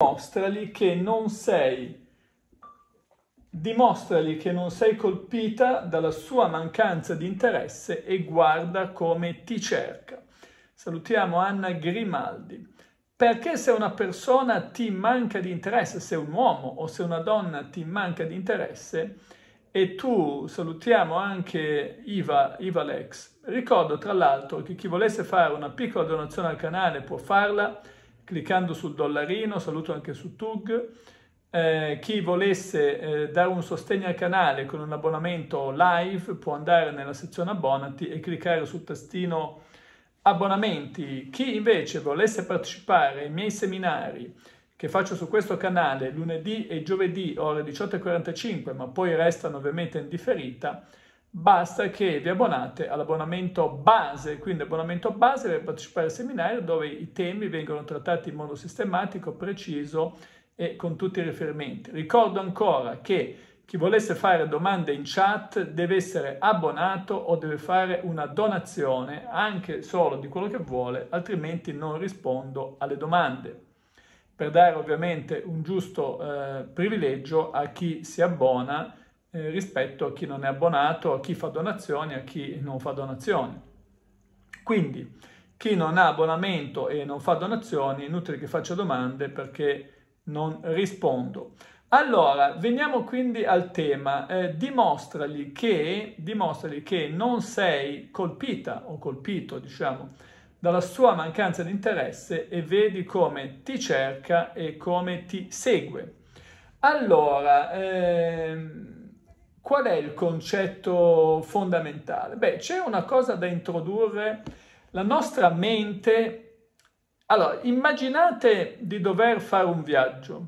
Dimostrali che non sei dimostrali che non sei colpita dalla sua mancanza di interesse e guarda come ti cerca. Salutiamo Anna Grimaldi. Perché se una persona ti manca di interesse, se un uomo o se una donna ti manca di interesse, e tu salutiamo anche Iva, Iva Lex. Ricordo tra l'altro che chi volesse fare una piccola donazione al canale può farla cliccando sul dollarino, saluto anche su Tug. Eh, chi volesse eh, dare un sostegno al canale con un abbonamento live può andare nella sezione abbonati e cliccare sul tastino abbonamenti. Chi invece volesse partecipare ai miei seminari che faccio su questo canale lunedì e giovedì ore 18.45, ma poi restano ovviamente in differita, basta che vi abbonate all'abbonamento base, quindi abbonamento base per partecipare al seminario dove i temi vengono trattati in modo sistematico, preciso e con tutti i riferimenti. Ricordo ancora che chi volesse fare domande in chat deve essere abbonato o deve fare una donazione anche solo di quello che vuole, altrimenti non rispondo alle domande per dare ovviamente un giusto eh, privilegio a chi si abbona eh, rispetto a chi non è abbonato, a chi fa donazioni, a chi non fa donazioni. Quindi chi non ha abbonamento e non fa donazioni, inutile che faccia domande perché non rispondo. Allora, veniamo quindi al tema. Eh, dimostragli, che, dimostrali che non sei colpita o colpito, diciamo, dalla sua mancanza di interesse e vedi come ti cerca e come ti segue. Allora, ehm, Qual è il concetto fondamentale? Beh, c'è una cosa da introdurre. La nostra mente... Allora, immaginate di dover fare un viaggio.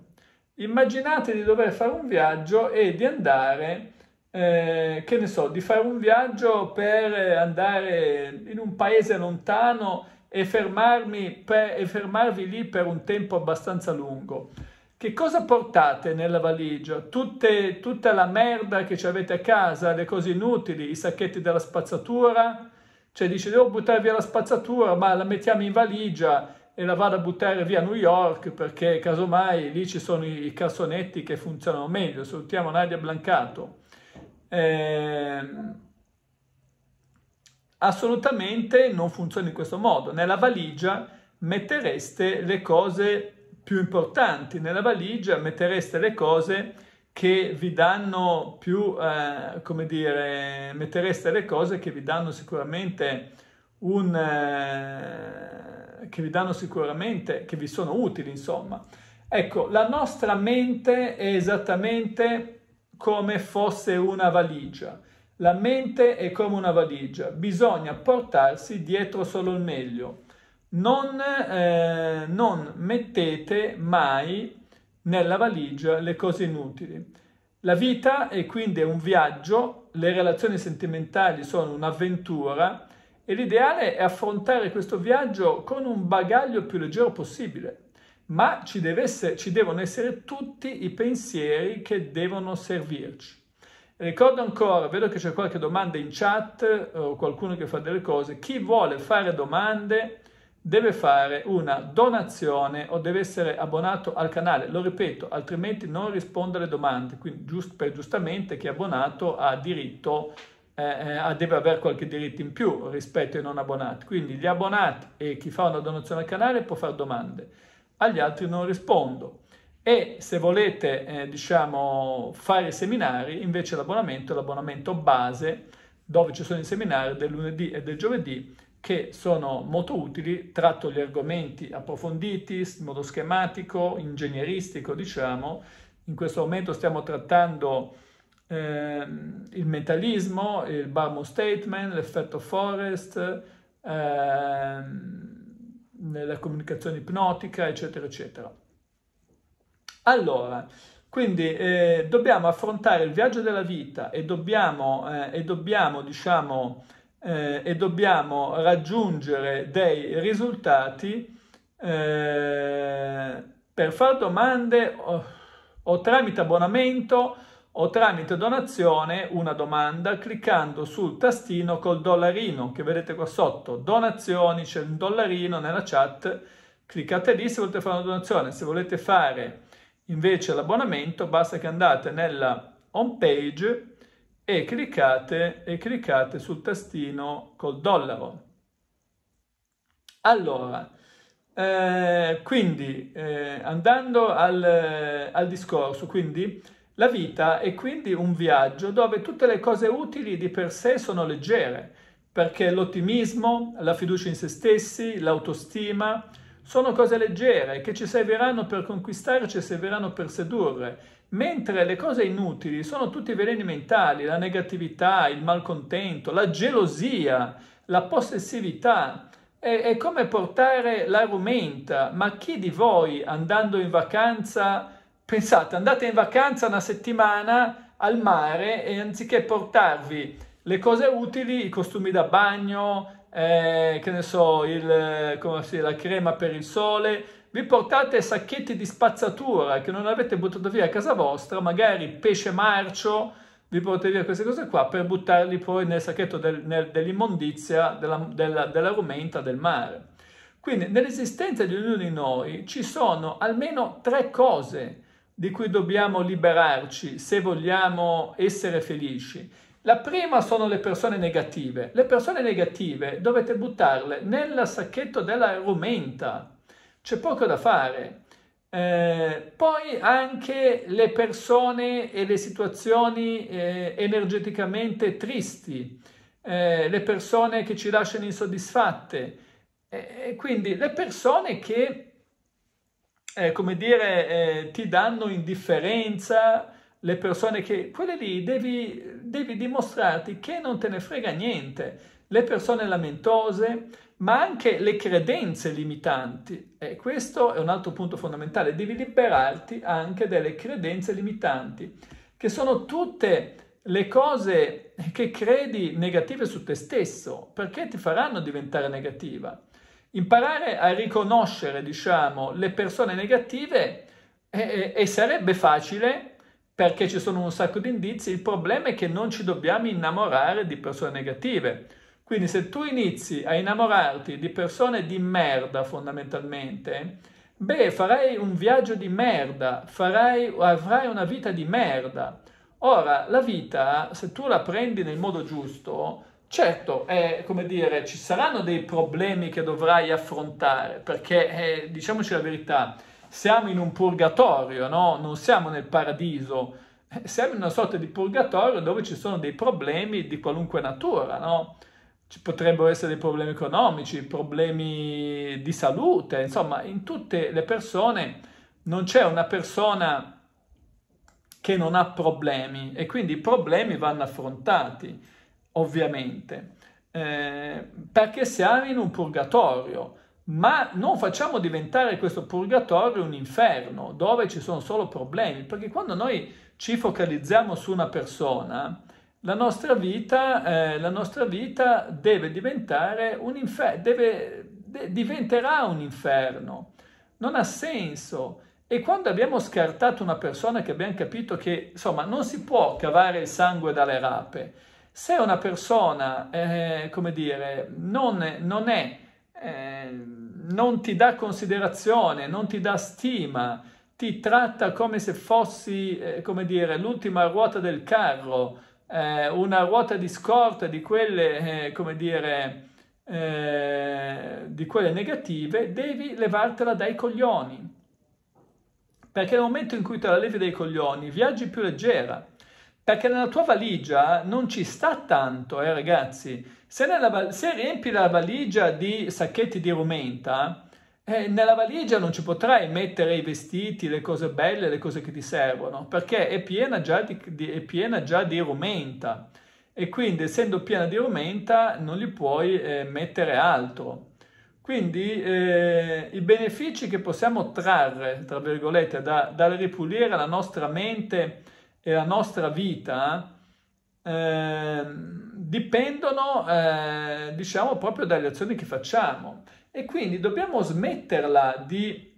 Immaginate di dover fare un viaggio e di andare, eh, che ne so, di fare un viaggio per andare in un paese lontano e, per, e fermarvi lì per un tempo abbastanza lungo. Che cosa portate nella valigia? Tutte, tutta la merda che ci avete a casa, le cose inutili, i sacchetti della spazzatura? Cioè dice devo buttare via la spazzatura, ma la mettiamo in valigia e la vado a buttare via a New York perché casomai lì ci sono i cassonetti che funzionano meglio. Salutiamo Nadia Blancato. Ehm assolutamente non funziona in questo modo. Nella valigia mettereste le cose più importanti nella valigia, mettereste le cose che vi danno più, eh, come dire, mettereste le cose che vi danno sicuramente un... Eh, che vi danno sicuramente, che vi sono utili, insomma. Ecco, la nostra mente è esattamente come fosse una valigia. La mente è come una valigia, bisogna portarsi dietro solo il meglio non, eh, non mettete mai nella valigia le cose inutili. La vita è quindi un viaggio, le relazioni sentimentali sono un'avventura e l'ideale è affrontare questo viaggio con un bagaglio più leggero possibile, ma ci, essere, ci devono essere tutti i pensieri che devono servirci. Ricordo ancora, vedo che c'è qualche domanda in chat o qualcuno che fa delle cose, chi vuole fare domande deve fare una donazione o deve essere abbonato al canale, lo ripeto, altrimenti non risponde alle domande, quindi giust, per, giustamente chi è abbonato ha diritto, eh, eh deve avere qualche diritto in più rispetto ai non abbonati, quindi gli abbonati e chi fa una donazione al canale può fare domande, agli altri non rispondo. E se volete, eh, diciamo, fare i seminari, invece l'abbonamento è l'abbonamento base, dove ci sono i seminari del lunedì e del giovedì, che sono molto utili, tratto gli argomenti approfonditi in modo schematico, ingegneristico diciamo, in questo momento stiamo trattando eh, il mentalismo, il Barmo Statement, l'effetto Forest, eh, la comunicazione ipnotica, eccetera, eccetera. Allora, quindi eh, dobbiamo affrontare il viaggio della vita e dobbiamo, eh, e dobbiamo diciamo, eh, e dobbiamo raggiungere dei risultati eh, per fare domande o, o tramite abbonamento o tramite donazione una domanda cliccando sul tastino col dollarino che vedete qua sotto donazioni c'è un dollarino nella chat cliccate lì se volete fare una donazione se volete fare invece l'abbonamento basta che andate nella home page e cliccate, e cliccate sul tastino col dollaro. Allora, eh, quindi eh, andando al, eh, al discorso, quindi la vita è quindi un viaggio dove tutte le cose utili di per sé sono leggere, perché l'ottimismo, la fiducia in se stessi, l'autostima, sono cose leggere che ci serviranno per conquistare, ci serviranno per sedurre, mentre le cose inutili sono tutti i veleni mentali, la negatività, il malcontento, la gelosia, la possessività. È, è come portare la rumenta, ma chi di voi andando in vacanza, pensate, andate in vacanza una settimana al mare e anziché portarvi le cose utili, i costumi da bagno, eh, che ne so, il, dire, la crema per il sole, vi portate sacchetti di spazzatura che non avete buttato via a casa vostra, magari pesce marcio, vi portate via queste cose qua per buttarli poi nel sacchetto del, dell'immondizia della, della, della rumenta del mare. Quindi nell'esistenza di ognuno di noi ci sono almeno tre cose di cui dobbiamo liberarci se vogliamo essere felici la prima sono le persone negative. Le persone negative dovete buttarle nel sacchetto della rumenta. C'è poco da fare. Eh, poi anche le persone e le situazioni eh, energeticamente tristi, eh, le persone che ci lasciano insoddisfatte, quindi le persone che, eh, come dire, eh, ti danno indifferenza, le persone che... quelle lì devi, devi dimostrarti che non te ne frega niente, le persone lamentose, ma anche le credenze limitanti. E questo è un altro punto fondamentale, devi liberarti anche delle credenze limitanti, che sono tutte le cose che credi negative su te stesso, perché ti faranno diventare negativa. Imparare a riconoscere, diciamo, le persone negative e, eh, eh, e sarebbe facile perché ci sono un sacco di indizi, il problema è che non ci dobbiamo innamorare di persone negative. Quindi se tu inizi a innamorarti di persone di merda fondamentalmente, beh, farai un viaggio di merda, farai, avrai una vita di merda. Ora, la vita, se tu la prendi nel modo giusto, certo, è, come dire, ci saranno dei problemi che dovrai affrontare, perché, eh, diciamoci la verità, siamo in un purgatorio, no? non siamo nel paradiso, eh, siamo in una sorta di purgatorio dove ci sono dei problemi di qualunque natura, no? ci potrebbero essere dei problemi economici, problemi di salute, insomma in tutte le persone non c'è una persona che non ha problemi e quindi i problemi vanno affrontati, ovviamente, eh, perché siamo in un purgatorio ma non facciamo diventare questo purgatorio un inferno dove ci sono solo problemi, perché quando noi ci focalizziamo su una persona, la nostra vita, eh, la nostra vita deve diventare un inferno, deve, de- diventerà un inferno, non ha senso. E quando abbiamo scartato una persona che abbiamo capito che, insomma, non si può cavare il sangue dalle rape, se una persona, eh, come dire, non, non è eh, non ti dà considerazione, non ti dà stima, ti tratta come se fossi, eh, come dire, l'ultima ruota del carro, eh, una ruota di scorta di quelle, eh, come dire, eh, di quelle negative, devi levartela dai coglioni. Perché nel momento in cui te la levi dai coglioni, viaggi più leggera perché nella tua valigia non ci sta tanto, eh ragazzi. Se, nella, se riempi la valigia di sacchetti di rumenta, eh, nella valigia non ci potrai mettere i vestiti, le cose belle, le cose che ti servono, perché è piena già di, di, è piena già di rumenta e quindi essendo piena di rumenta non li puoi eh, mettere altro. Quindi eh, i benefici che possiamo trarre, tra virgolette, da, dal ripulire la nostra mente e la nostra vita eh, dipendono, eh, diciamo, proprio dalle azioni che facciamo. E quindi dobbiamo smetterla di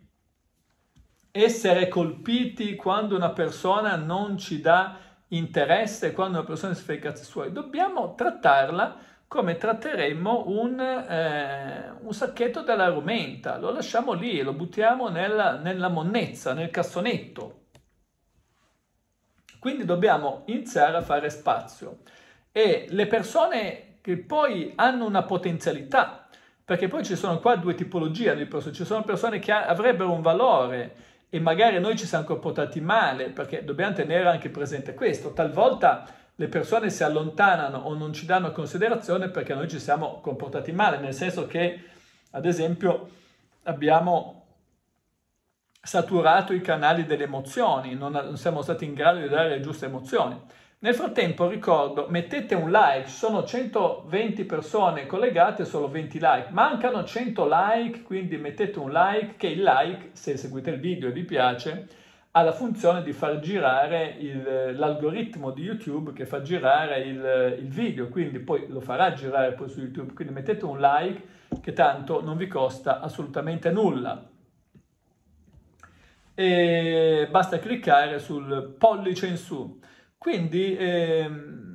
essere colpiti quando una persona non ci dà interesse, quando una persona si fa i cazzi suoi. Dobbiamo trattarla come tratteremmo un, eh, un sacchetto della rumenta. Lo lasciamo lì, e lo buttiamo nella, nella monnezza, nel cassonetto. Quindi dobbiamo iniziare a fare spazio. E le persone che poi hanno una potenzialità, perché poi ci sono qua due tipologie di persone, ci sono persone che avrebbero un valore e magari noi ci siamo comportati male, perché dobbiamo tenere anche presente questo. Talvolta le persone si allontanano o non ci danno considerazione perché noi ci siamo comportati male, nel senso che, ad esempio, abbiamo saturato i canali delle emozioni, non siamo stati in grado di dare le giuste emozioni. Nel frattempo ricordo, mettete un like, sono 120 persone collegate, solo 20 like, mancano 100 like, quindi mettete un like, che il like, se seguite il video e vi piace, ha la funzione di far girare il, l'algoritmo di YouTube che fa girare il, il, video, quindi poi lo farà girare poi su YouTube, quindi mettete un like che tanto non vi costa assolutamente nulla e basta cliccare sul pollice in su. Quindi, ehm,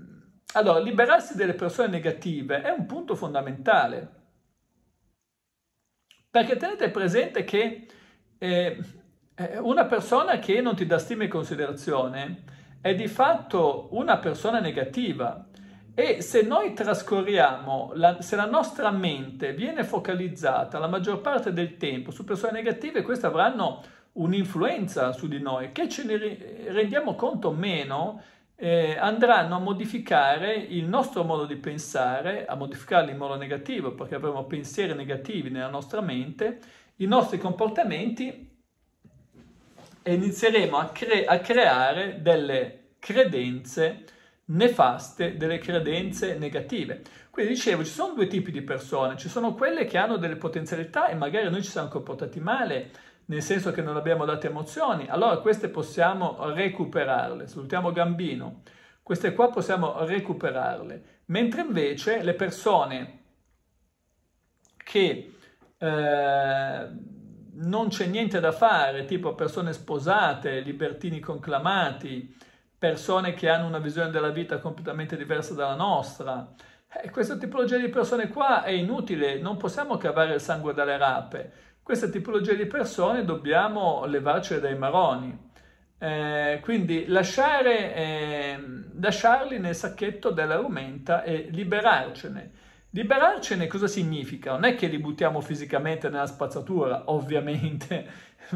allora, liberarsi delle persone negative è un punto fondamentale, perché tenete presente che eh, eh, una persona che non ti dà stima e considerazione è di fatto una persona negativa e se noi trascorriamo, la, se la nostra mente viene focalizzata la maggior parte del tempo su persone negative, queste avranno un'influenza su di noi, che ce ne rendiamo conto meno, eh, andranno a modificare il nostro modo di pensare, a modificarli in modo negativo, perché avremo pensieri negativi nella nostra mente, i nostri comportamenti e inizieremo a, cre- a creare delle credenze nefaste, delle credenze negative. Quindi dicevo, ci sono due tipi di persone, ci sono quelle che hanno delle potenzialità e magari noi ci siamo comportati male, nel senso che non abbiamo date emozioni, allora queste possiamo recuperarle. Salutiamo Gambino. Queste qua possiamo recuperarle. Mentre invece le persone che eh, non c'è niente da fare, tipo persone sposate, libertini conclamati, persone che hanno una visione della vita completamente diversa dalla nostra. Eh, questa tipologia di persone qua è inutile, non possiamo cavare il sangue dalle rape. Questa tipologia di persone dobbiamo levarcele dai maroni. Eh, quindi lasciare, eh, lasciarli nel sacchetto della rumenta e liberarcene. Liberarcene cosa significa? Non è che li buttiamo fisicamente nella spazzatura, ovviamente,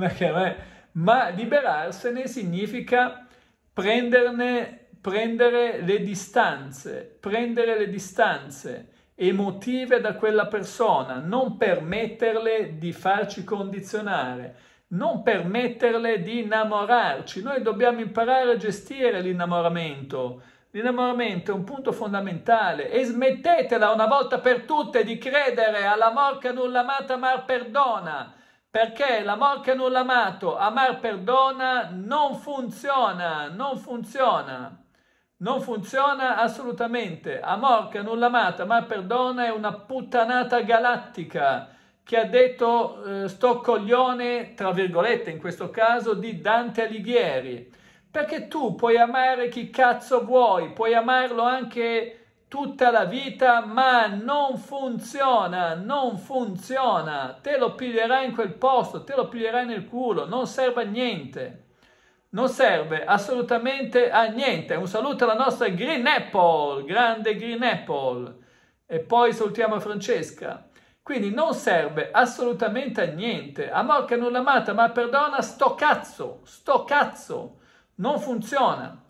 ma liberarsene significa prenderne, prendere le distanze, prendere le distanze, emotive da quella persona, non permetterle di farci condizionare, non permetterle di innamorarci. Noi dobbiamo imparare a gestire l'innamoramento. L'innamoramento è un punto fondamentale e smettetela una volta per tutte di credere all'amor che nulla amata mar perdona, perché l'amor che nulla amato amar perdona non funziona, non funziona. Non funziona assolutamente. Amor che non l'amata ma perdona è una puttanata galattica che ha detto eh, sto coglione, tra virgolette in questo caso, di Dante Alighieri. Perché tu puoi amare chi cazzo vuoi, puoi amarlo anche tutta la vita, ma non funziona, non funziona. Te lo piglierai in quel posto, te lo piglierai nel culo, non serve a niente non serve assolutamente a niente. Un saluto alla nostra Green Apple, grande Green Apple. E poi salutiamo Francesca. Quindi non serve assolutamente a niente. Amor che nulla amata, ma perdona, sto cazzo, sto cazzo. Non funziona.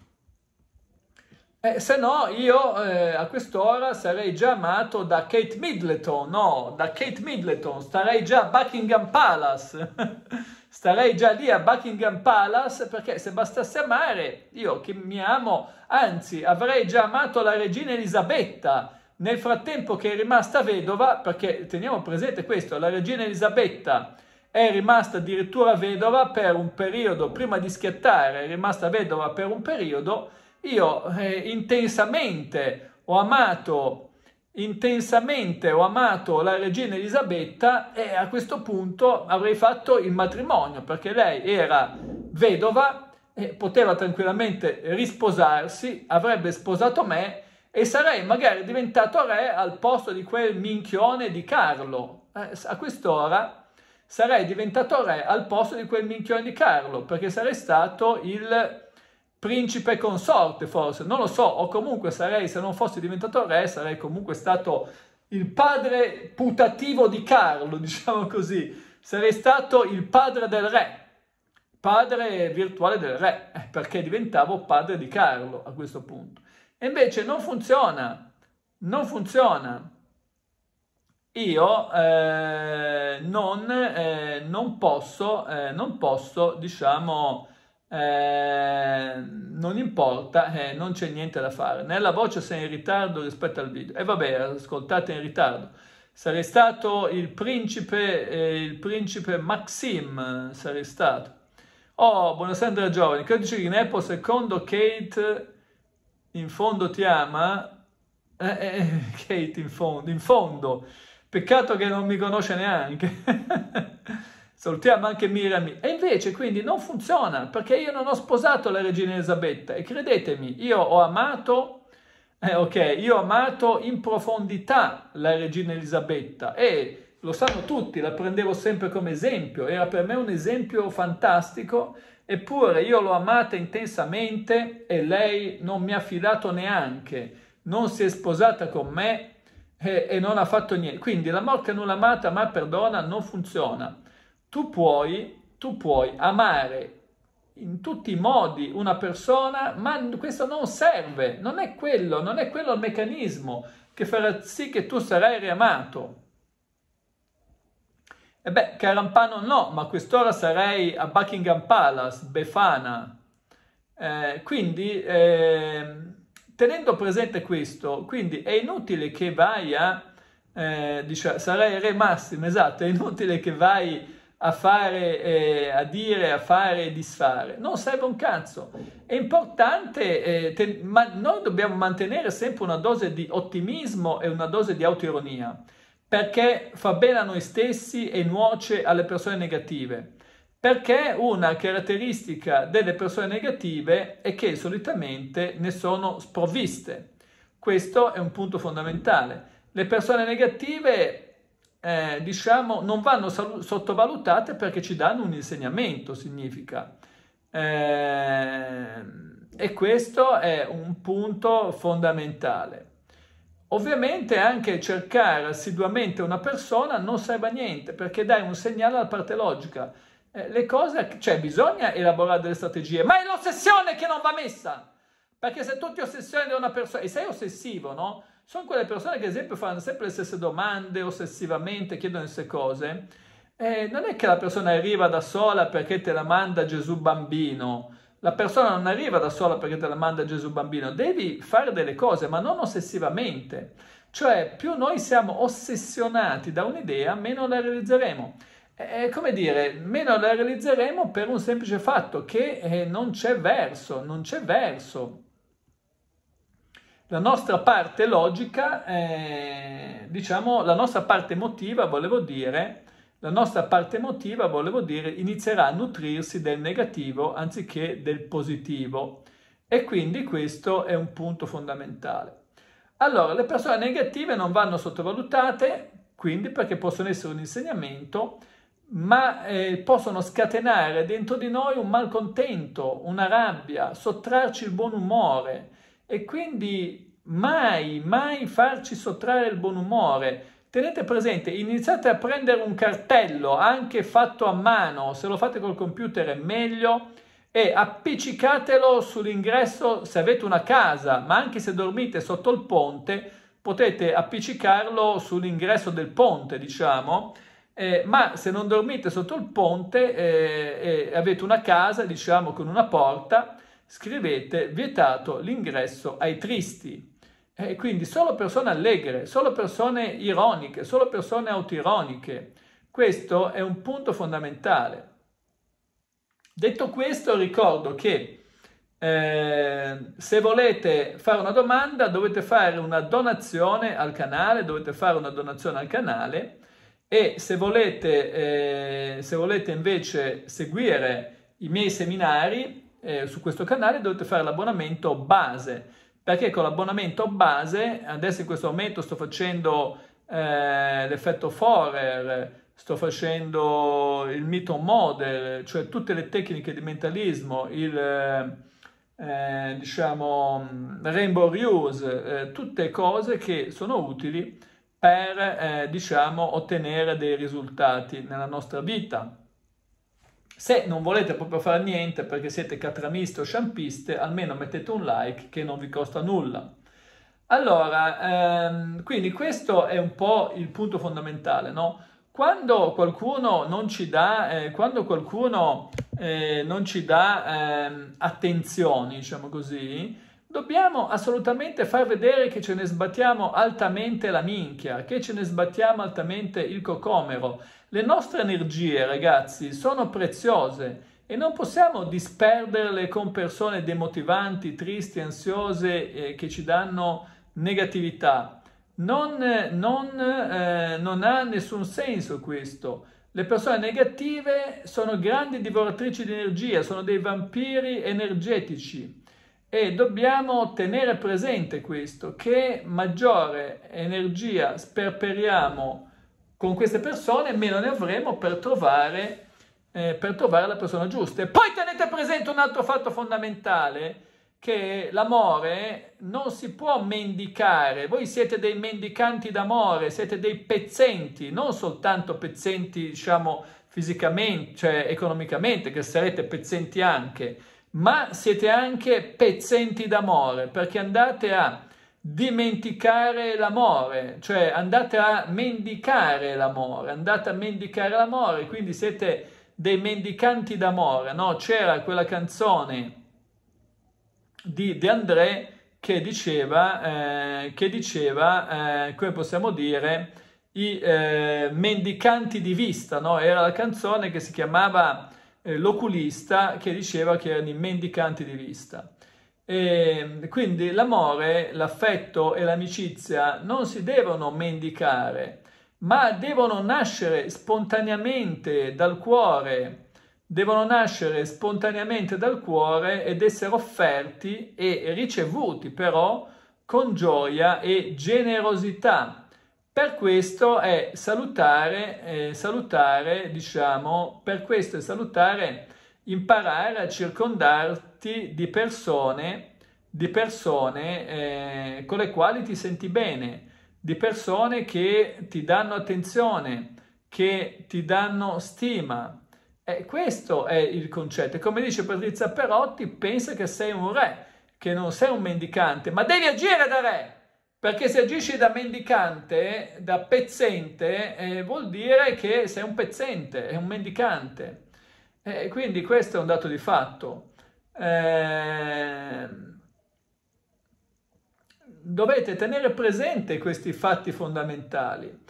Eh, se no io eh, a quest'ora sarei già amato da Kate Middleton, no, da Kate Middleton, starei già a Buckingham Palace, starei già lì a Buckingham Palace perché se bastasse amare, io che mi amo, anzi avrei già amato la regina Elisabetta, nel frattempo che è rimasta vedova, perché teniamo presente questo, la regina Elisabetta è rimasta addirittura vedova per un periodo, prima di schiattare è rimasta vedova per un periodo, io eh, intensamente ho amato intensamente ho amato la regina Elisabetta e a questo punto avrei fatto il matrimonio perché lei era vedova e poteva tranquillamente risposarsi, avrebbe sposato me e sarei magari diventato re al posto di quel minchione di Carlo. Eh, a quest'ora sarei diventato re al posto di quel minchione di Carlo perché sarei stato il principe consorte forse, non lo so, o comunque sarei, se non fossi diventato re, sarei comunque stato il padre putativo di Carlo, diciamo così, sarei stato il padre del re, padre virtuale del re, eh, perché diventavo padre di Carlo a questo punto. E invece non funziona, non funziona. Io eh, non, eh, non, posso, eh, non posso, diciamo, eh, non importa, eh, non c'è niente da fare. Nella voce sei in ritardo rispetto al video. E eh, vabbè, ascoltate in ritardo. Sarei stato il principe, eh, il principe Maxim, sarei stato. Oh, buonasera giovani, codice in Apple secondo Kate, in fondo ti ama. Eh, eh, Kate in fondo, in fondo. Peccato che non mi conosce neanche. salutiamo anche Miriam. E invece quindi non funziona perché io non ho sposato la regina Elisabetta e credetemi, io ho amato, eh, ok, io ho amato in profondità la regina Elisabetta e lo sanno tutti, la prendevo sempre come esempio, era per me un esempio fantastico, eppure io l'ho amata intensamente e lei non mi ha fidato neanche, non si è sposata con me e, eh, e non ha fatto niente. Quindi la morte non amata, ma perdona, non funziona tu puoi, tu puoi amare in tutti i modi una persona, ma questo non serve, non è quello, non è quello il meccanismo che farà sì che tu sarai riamato. E beh, Carampano no, ma quest'ora sarei a Buckingham Palace, Befana. Eh, quindi, eh, tenendo presente questo, quindi è inutile che vai a, eh, diciamo, sarei re massimo, esatto, è inutile che vai a, a fare, eh, a dire, a fare e disfare. Non serve un cazzo. È importante, eh, te, ma noi dobbiamo mantenere sempre una dose di ottimismo e una dose di autoironia, perché fa bene a noi stessi e nuoce alle persone negative. Perché una caratteristica delle persone negative è che solitamente ne sono sprovviste. Questo è un punto fondamentale. Le persone negative eh, diciamo, non vanno sottovalutate perché ci danno un insegnamento, significa. Eh, e questo è un punto fondamentale. Ovviamente anche cercare assiduamente una persona non serve a niente perché dai un segnale alla parte logica. Eh, le cose, cioè bisogna elaborare delle strategie, ma è l'ossessione che non va messa. Perché se tu ti ossessioni da una persona, e sei ossessivo, no? sono quelle persone che ad esempio fanno sempre le stesse domande ossessivamente, chiedono le stesse cose, eh, non è che la persona arriva da sola perché te la manda Gesù bambino, la persona non arriva da sola perché te la manda Gesù bambino, devi fare delle cose, ma non ossessivamente. Cioè, più noi siamo ossessionati da un'idea, meno la realizzeremo. È come dire, meno la realizzeremo per un semplice fatto che eh, non c'è verso, non c'è verso la nostra parte logica, eh, diciamo, la nostra parte emotiva, volevo dire, la nostra parte emotiva, volevo dire, inizierà a nutrirsi del negativo anziché del positivo. E quindi questo è un punto fondamentale. Allora, le persone negative non vanno sottovalutate, quindi perché possono essere un insegnamento, ma eh, possono scatenare dentro di noi un malcontento, una rabbia, sottrarci il buon umore, e quindi mai, mai farci sottrarre il buon umore. Tenete presente, iniziate a prendere un cartello, anche fatto a mano, se lo fate col computer è meglio, e appiccicatelo sull'ingresso se avete una casa, ma anche se dormite sotto il ponte, potete appiccicarlo sull'ingresso del ponte, diciamo, eh, ma se non dormite sotto il ponte eh, e eh, eh, avete una casa, diciamo, con una porta, scrivete vietato l'ingresso ai tristi. E quindi solo persone allegre, solo persone ironiche, solo persone autoironiche. Questo è un punto fondamentale. Detto questo, ricordo che eh, se volete fare una domanda dovete fare una donazione al canale, dovete fare una donazione al canale e se volete, eh, se volete invece seguire i miei seminari eh, su questo canale dovete fare l'abbonamento base, perché con l'abbonamento base, adesso in questo momento sto facendo eh, l'effetto Forer, sto facendo il mito model, cioè tutte le tecniche di mentalismo, il... Eh, eh, diciamo rainbow reuse, eh, tutte cose che sono utili per eh, diciamo ottenere dei risultati nella nostra vita. Se non volete proprio fare niente perché siete catramiste o sciampiste, almeno mettete un like che non vi costa nulla. Allora, ehm, quindi questo è un po' il punto fondamentale, no? Quando qualcuno non ci dà, eh, qualcuno, eh, non ci dà ehm, attenzioni, diciamo così, dobbiamo assolutamente far vedere che ce ne sbattiamo altamente la minchia, che ce ne sbattiamo altamente il cocomero, le nostre energie, ragazzi, sono preziose e non possiamo disperderle con persone demotivanti, tristi, ansiose, eh, che ci danno negatività. Non, eh, non, eh, non ha nessun senso questo. Le persone negative sono grandi divoratrici di energia, sono dei vampiri energetici e dobbiamo tenere presente questo, che maggiore energia sperperiamo con queste persone, meno ne avremo per trovare, eh, per trovare la persona giusta. E poi tenete presente un altro fatto fondamentale, che l'amore non si può mendicare, voi siete dei mendicanti d'amore, siete dei pezzenti, non soltanto pezzenti, diciamo, fisicamente, cioè economicamente, che sarete pezzenti anche, ma siete anche pezzenti d'amore, perché andate a dimenticare l'amore, cioè andate a mendicare l'amore, andate a mendicare l'amore, quindi siete dei mendicanti d'amore, no? C'era quella canzone di De André che diceva, eh, che diceva eh, come possiamo dire, i eh, mendicanti di vista, no? Era la canzone che si chiamava eh, L'oculista che diceva che erano i mendicanti di vista. E ehm, quindi l'amore, l'affetto e l'amicizia non si devono mendicare, ma devono nascere spontaneamente dal cuore, devono nascere spontaneamente dal cuore ed essere offerti e ricevuti però con gioia e generosità. Per questo è salutare, eh, salutare, diciamo, per questo è salutare imparare a circondarti circondarti di persone, di persone eh, con le quali ti senti bene, di persone che ti danno attenzione, che ti danno stima. E eh, questo è il concetto. E come dice Patrizia Perotti, pensa che sei un re, che non sei un mendicante, ma devi agire da re. Perché se agisci da mendicante, da pezzente, eh, vuol dire che sei un pezzente, è un mendicante. E eh, quindi questo è un dato di fatto. Ehm, dovete tenere presente questi fatti fondamentali.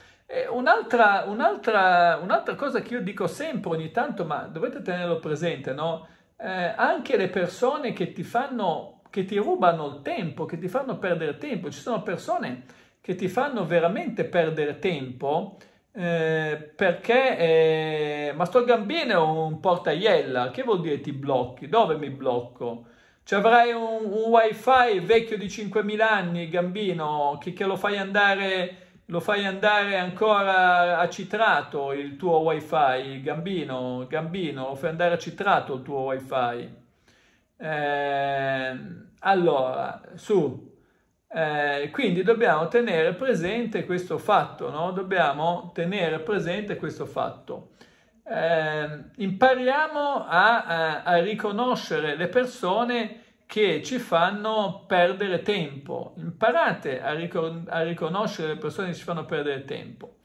Un'altra, un'altra, un'altra, cosa che io dico sempre ogni tanto, ma dovete tenerlo presente, no? eh, anche le persone che ti fanno, che ti rubano il tempo, che ti fanno perdere tempo, ci sono persone che ti fanno veramente perdere tempo, eh, perché eh, ma sto gambino è un portaiella che vuol dire ti blocchi dove mi blocco ci cioè, avrai un, un wifi vecchio di 5000 anni gambino che, che lo fai andare lo fai andare ancora a citrato il tuo wifi gambino gambino lo fai andare a citrato il tuo wifi eh, allora su eh, quindi dobbiamo tenere presente questo fatto, no? dobbiamo tenere presente questo fatto. Eh, impariamo a, a, a, riconoscere le persone che ci fanno perdere tempo, imparate a, ricon- a riconoscere le persone che ci fanno perdere tempo.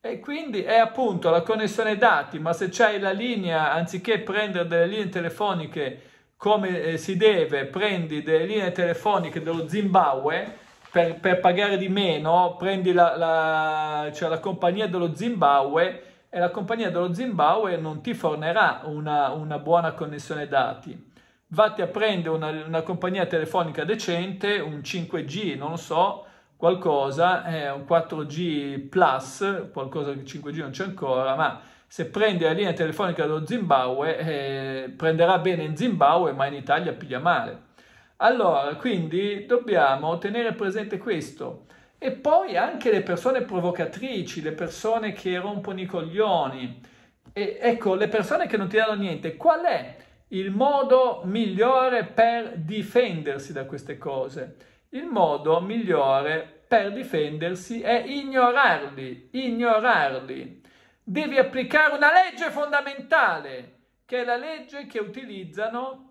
E quindi è appunto la connessione dati, ma se c'hai la linea, anziché prendere delle linee telefoniche, come eh, si deve, prendi delle linee telefoniche dello Zimbabwe per, per pagare di meno, prendi la, la, cioè la, compagnia dello Zimbabwe e la compagnia dello Zimbabwe non ti fornerà una, una buona connessione dati. Vatti a prendere una, una, compagnia telefonica decente, un 5G, non lo so, qualcosa, eh, un 4G Plus, qualcosa che 5G non c'è ancora, ma se prende la linea telefonica dello Zimbabwe, eh, prenderà bene in Zimbabwe, ma in Italia piglia male. Allora, quindi dobbiamo tenere presente questo. E poi anche le persone provocatrici, le persone che rompono i coglioni. E, ecco, le persone che non ti danno niente, qual è il modo migliore per difendersi da queste cose? Il modo migliore per difendersi è ignorarli, ignorarli devi applicare una legge fondamentale, che è la legge che utilizzano,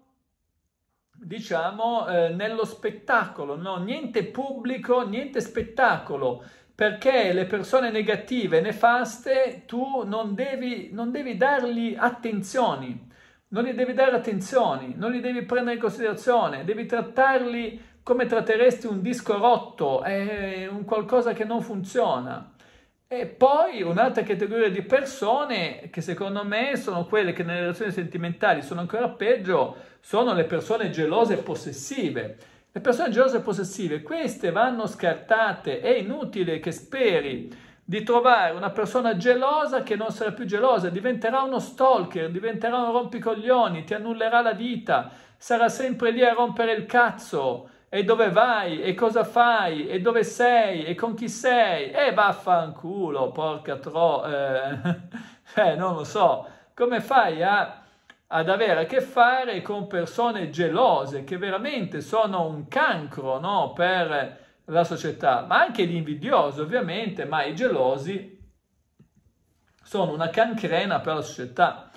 diciamo, eh, nello spettacolo, no? niente pubblico, niente spettacolo, perché le persone negative, nefaste, tu non devi, non devi dargli attenzioni non gli devi dare attenzioni, non li devi prendere in considerazione, devi trattarli come tratteresti un disco rotto, è un qualcosa che non funziona. E poi un'altra categoria di persone che secondo me sono quelle che nelle relazioni sentimentali sono ancora peggio, sono le persone gelose e possessive. Le persone gelose e possessive, queste vanno scartate, è inutile che speri di trovare una persona gelosa che non sarà più gelosa, diventerà uno stalker, diventerà un rompicoglioni, ti annullerà la vita, sarà sempre lì a rompere il cazzo, e dove vai e cosa fai e dove sei e con chi sei e vaffanculo, porca tro... Eh, eh, non lo so, come fai a, ad avere a che fare con persone gelose che veramente sono un cancro no, per la società, ma anche gli invidiosi ovviamente, ma i gelosi sono una cancrena per la società.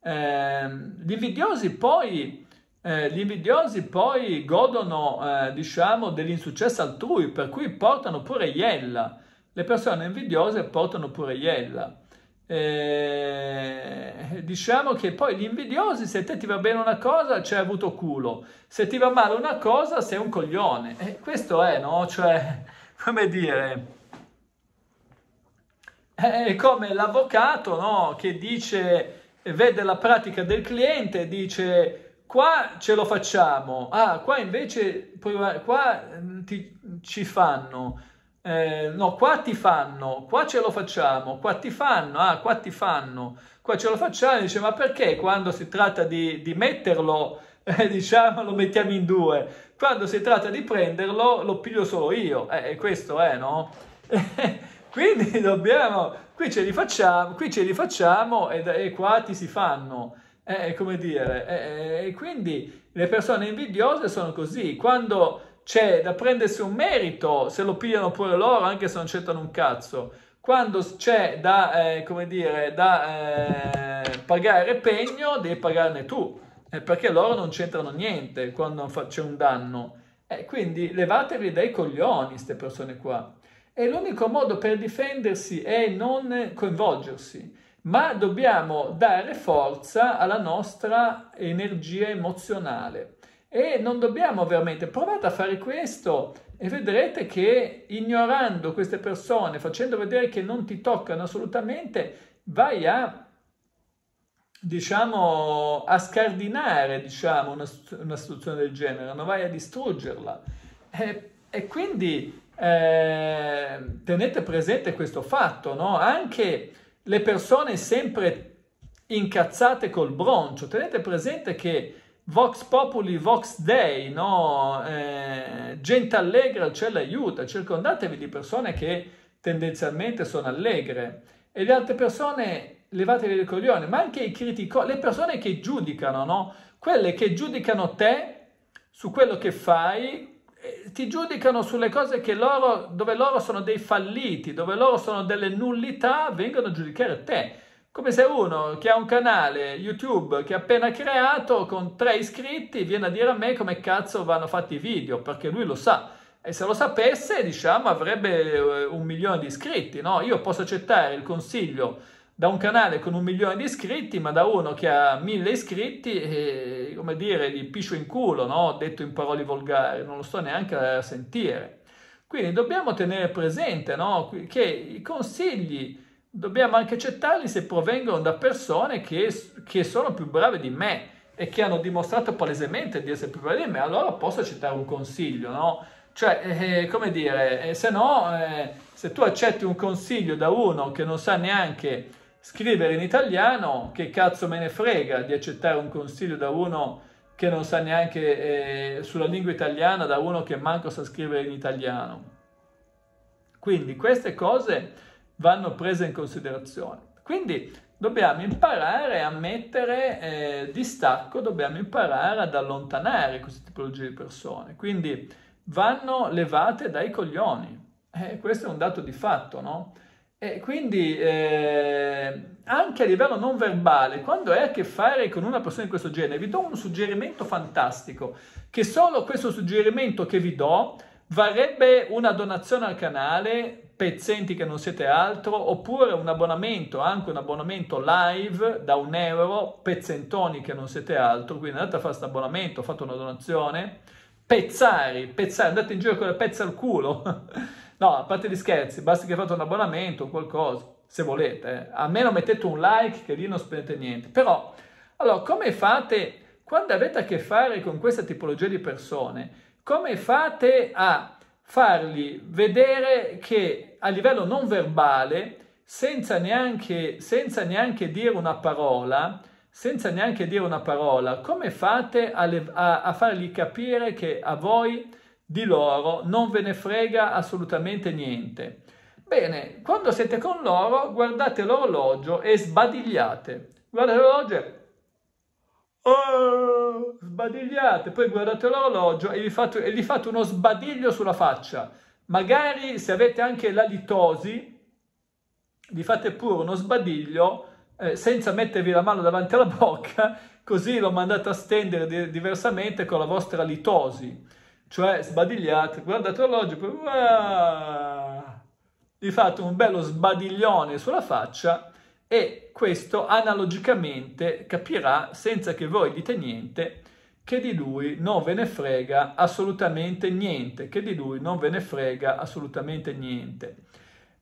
Eh, gli invidiosi poi eh, gli invidiosi poi godono, eh, diciamo, dell'insuccesso altrui, per cui portano pure iella. Le persone invidiose portano pure iella. Eh, diciamo che poi gli invidiosi, se te ti va bene una cosa, c'è avuto culo. Se ti va male una cosa, sei un coglione. E eh, questo è, no? Cioè, come dire... È eh, come l'avvocato, no? Che dice, vede la pratica del cliente, e dice qua ce lo facciamo, ah, qua invece qua mm, ti, ci fanno, eh, no, qua ti fanno, qua ce lo facciamo, qua ti fanno, ah, qua ti fanno, qua ce lo facciamo, dice, ma perché quando si tratta di, di metterlo, eh, diciamo, lo mettiamo in due, quando si tratta di prenderlo, lo piglio solo io, eh, questo è, no? Quindi dobbiamo, qui ce li facciamo, qui ce li facciamo e, e qua ti si fanno. Eh, eh, come dire, eh, eh quindi le persone invidiose sono così. Quando c'è da prendersi un merito, se lo pigliano pure loro, anche se non c'entrano un cazzo. Quando c'è da, eh, come dire, da eh, pagare pegno, devi pagarne tu, perché loro non c'entrano niente quando c'è un danno. quindi levatevi dai coglioni, queste persone qua. E l'unico modo per difendersi è non coinvolgersi ma dobbiamo dare forza alla nostra energia emozionale e non dobbiamo veramente provate a fare questo e vedrete che ignorando queste persone, facendo vedere che non ti toccano assolutamente, vai a diciamo a scardinare diciamo una, una situazione del genere, non vai a distruggerla. E, e quindi eh, tenete presente questo fatto, no? Anche le persone sempre incazzate col broncio. Tenete presente che Vox Populi, Vox Dei, no? eh, gente allegra, cielo aiuta, circondatevi di persone che tendenzialmente sono allegre e le altre persone levatevi le coglioni, ma anche i critico, le persone che giudicano, no? quelle che giudicano te su quello che fai, eh, ti giudicano sulle cose che loro, dove loro sono dei falliti, dove loro sono delle nullità, vengono a giudicare te. Come se uno che ha un canale YouTube che ha appena creato con tre iscritti viene a dire a me come cazzo vanno fatti i video, perché lui lo sa. E se lo sapesse, diciamo, avrebbe eh, un milione di iscritti, no? Io posso accettare il consiglio da un canale con un milione di iscritti, ma da uno che ha mille iscritti, e, come dire, gli piscio in culo, no? detto in parole volgari, non lo sto neanche a sentire. Quindi dobbiamo tenere presente no? che i consigli dobbiamo anche accettarli se provengono da persone che, che sono più brave di me e che hanno dimostrato palesemente di essere più brave di me, allora posso accettare un consiglio, no? Cioè, eh, eh come dire, eh, se no, eh, se tu accetti un consiglio da uno che non sa neanche scrivere in italiano, che cazzo me ne frega di accettare un consiglio da uno che non sa neanche eh, sulla lingua italiana, da uno che manco sa scrivere in italiano. Quindi queste cose vanno prese in considerazione. Quindi dobbiamo imparare a mettere eh, distacco, dobbiamo imparare ad allontanare queste tipologie di persone. Quindi vanno levate dai coglioni. Eh, questo è un dato di fatto, no? E quindi eh, anche a livello non verbale, quando hai a che fare con una persona di questo genere, vi do un suggerimento fantastico, che solo questo suggerimento che vi do varrebbe una donazione al canale pezzenti che non siete altro, oppure un abbonamento, anche un abbonamento live da un euro, pezzentoni che non siete altro, quindi andate a fare questo abbonamento, fate una donazione, pezzari, pezzari, andate in giro con le pezze al culo. No, a parte gli scherzi, basta che fate un abbonamento o qualcosa, se volete. Eh. Almeno mettete un like, che lì non spendete niente. Però, allora, come fate quando avete a che fare con questa tipologia di persone? Come fate a fargli vedere che a livello non verbale, senza neanche, senza neanche dire una parola, senza neanche dire una parola, come fate a, a, a fargli capire che a voi di loro non ve ne frega assolutamente niente. Bene, quando siete con loro, guardate l'orologio e sbadigliate. Guardate l'orologio Oh, sbadigliate, poi guardate l'orologio e, e gli fate uno sbadiglio sulla faccia. Magari se avete anche la litosi, vi fate pure uno sbadiglio eh, senza mettervi la mano davanti alla bocca, così lo mandate a stendere di diversamente con la vostra litosi cioè sbadigliate, guardate l'orologio, poi gli fate un bello sbadiglione sulla faccia e questo analogicamente capirà, senza che voi dite niente, che di lui non ve ne frega assolutamente niente, che di lui non ve ne frega assolutamente niente.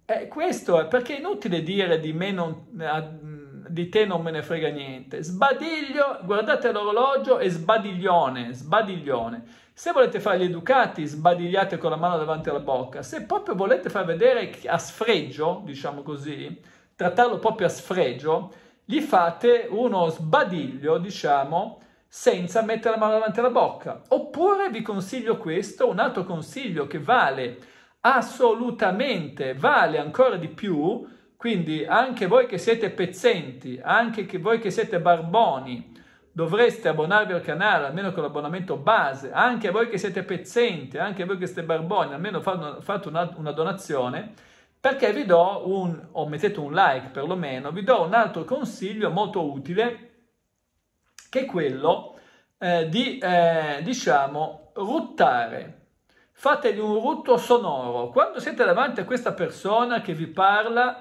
E questo è perché è inutile dire di me non, di te non me ne frega niente. Sbadiglio, guardate l'orologio, e sbadiglione, sbadiglione. Se volete fare gli educati, sbadigliate con la mano davanti alla bocca. Se proprio volete far vedere a sfregio, diciamo così, trattarlo proprio a sfregio, gli fate uno sbadiglio, diciamo, senza mettere la mano davanti alla bocca. Oppure vi consiglio questo, un altro consiglio che vale assolutamente, vale ancora di più, quindi anche voi che siete pezzenti, anche voi che siete barboni, dovreste abbonarvi al canale, almeno con l'abbonamento base, anche voi che siete pezzenti, anche voi che siete barboni, almeno fate una, una donazione, perché vi do un, o mettete un like perlomeno, vi do un altro consiglio molto utile, che è quello eh, di, eh, diciamo, ruttare. Fategli un rutto sonoro. Quando siete davanti a questa persona che vi parla,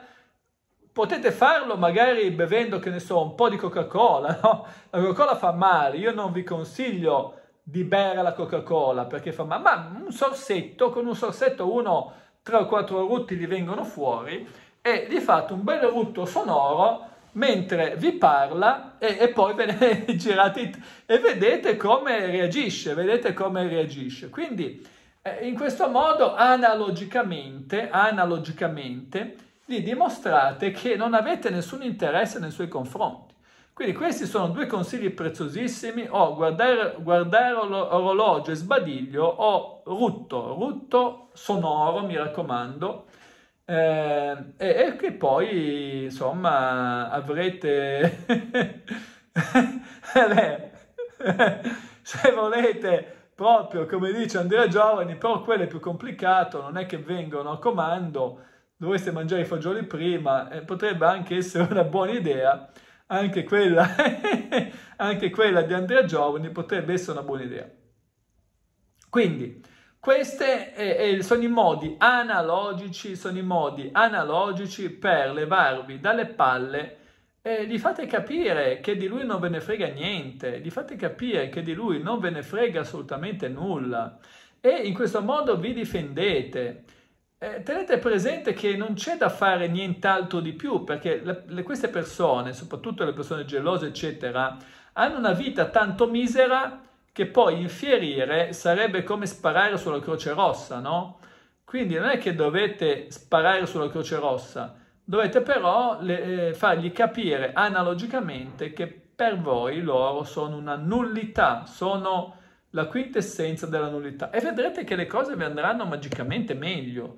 potete farlo magari bevendo, che ne so, un po' di Coca-Cola, no? La Coca-Cola fa male, io non vi consiglio di bere la Coca-Cola perché fa male, ma un sorsetto, con un sorsetto uno, tre o quattro rutti gli vengono fuori e gli fate un bel rutto sonoro mentre vi parla e, e poi ve ne girate e vedete come reagisce, vedete come reagisce. Quindi eh, in questo modo analogicamente, analogicamente vi dimostrate che non avete nessun interesse nei suoi confronti. Quindi questi sono due consigli preziosissimi, o guardare, guardare orologio e sbadiglio, o rutto, rutto sonoro, mi raccomando, eh, e, e, che poi, insomma, avrete... Eh se volete, proprio come dice Andrea Giovani, però quello è più complicato, non è che vengono a comando, dovreste mangiare i fagioli prima, eh, potrebbe anche essere una buona idea, anche quella, anche quella di Andrea Giovani potrebbe essere una buona idea. Quindi, questi eh, eh, sono i modi analogici, sono i modi analogici per levarvi dalle palle e eh, gli fate capire che di lui non ve ne frega niente, gli fate capire che di lui non ve ne frega assolutamente nulla e in questo modo vi difendete. Eh, tenete presente che non c'è da fare nient'altro di più, perché le, le, queste persone, soprattutto le persone gelose, eccetera, hanno una vita tanto misera che poi infierire sarebbe come sparare sulla Croce Rossa, no? Quindi non è che dovete sparare sulla Croce Rossa, dovete però le, eh, fargli capire analogicamente che per voi loro sono una nullità, sono la quintessenza della nullità e vedrete che le cose vi andranno magicamente meglio